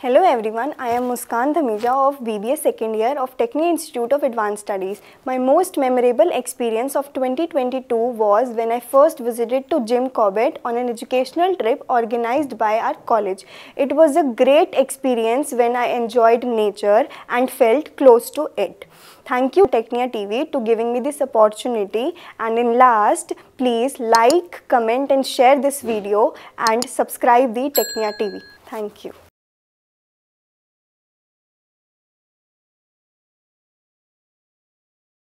Hello everyone, I am Muskan Dhamija of BBS second year of Techni Institute of Advanced Studies. My most memorable experience of 2022 was when I first visited to Jim Corbett on an educational trip organized by our college. It was a great experience when I enjoyed nature and felt close to it. Thank you Technia TV to giving me this opportunity and in last, please like, comment and share this video and subscribe the Technia TV. Thank you.